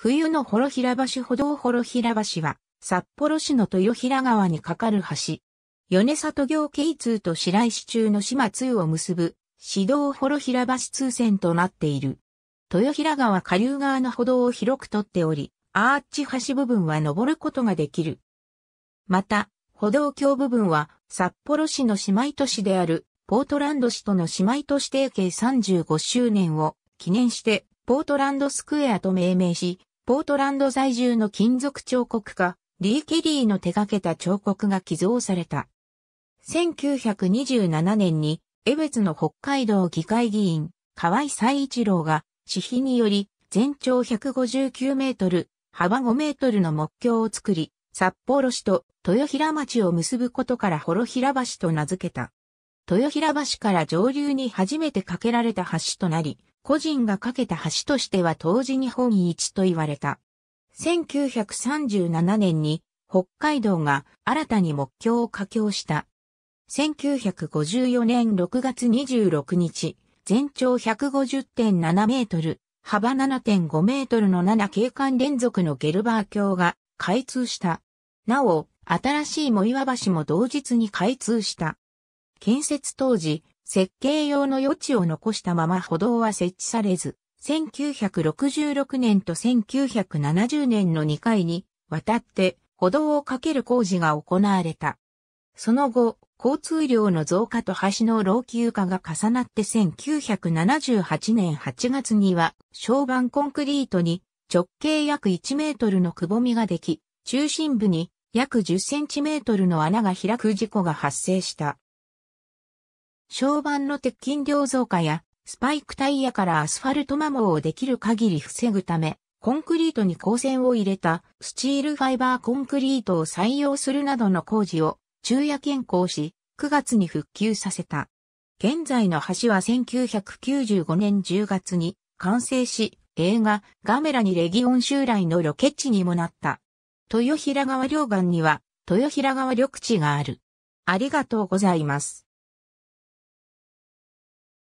冬の幌平橋歩道幌平橋は、札幌市の豊平川に架かる橋。米里行経通と白石中の島通を結ぶ、市道幌平橋通線となっている。豊平川下流側の歩道を広く取っており、アーチ橋部分は登ることができる。また、歩道橋部分は札幌市の姉妹都市であるポートランド市との姉妹都市提携35周年を記念してポートランドスクエアと命名し、ポートランド在住の金属彫刻家、リー・ケリーの手掛けた彫刻が寄贈された。1927年に、江別の北海道議会議員、河合斎一郎が、私費により、全長159メートル、幅5メートルの木橋を作り、札幌市と豊平町を結ぶことから幌平橋と名付けた。豊平橋から上流に初めて架けられた橋となり、個人が架けた橋としては当時日本一と言われた。1937年に北海道が新たに目標を架橋した。1954年6月26日、全長150.7メートル、幅7.5メートルの7景観連続のゲルバー橋が開通した。なお、新しい藻岩橋も同日に開通した。建設当時、設計用の余地を残したまま歩道は設置されず、1966年と1970年の2回に渡って歩道をかける工事が行われた。その後、交通量の増加と橋の老朽化が重なって1978年8月には昇板コンクリートに直径約1メートルのくぼみができ、中心部に約10センチメートルの穴が開く事故が発生した。床板の鉄筋量増加や、スパイクタイヤからアスファルト摩耗をできる限り防ぐため、コンクリートに光線を入れたスチールファイバーコンクリートを採用するなどの工事を昼夜健康し、9月に復旧させた。現在の橋は1995年10月に完成し、映画ガメラにレギオン襲来のロケ地にもなった。豊平川両岸には豊平川緑地がある。ありがとうございます。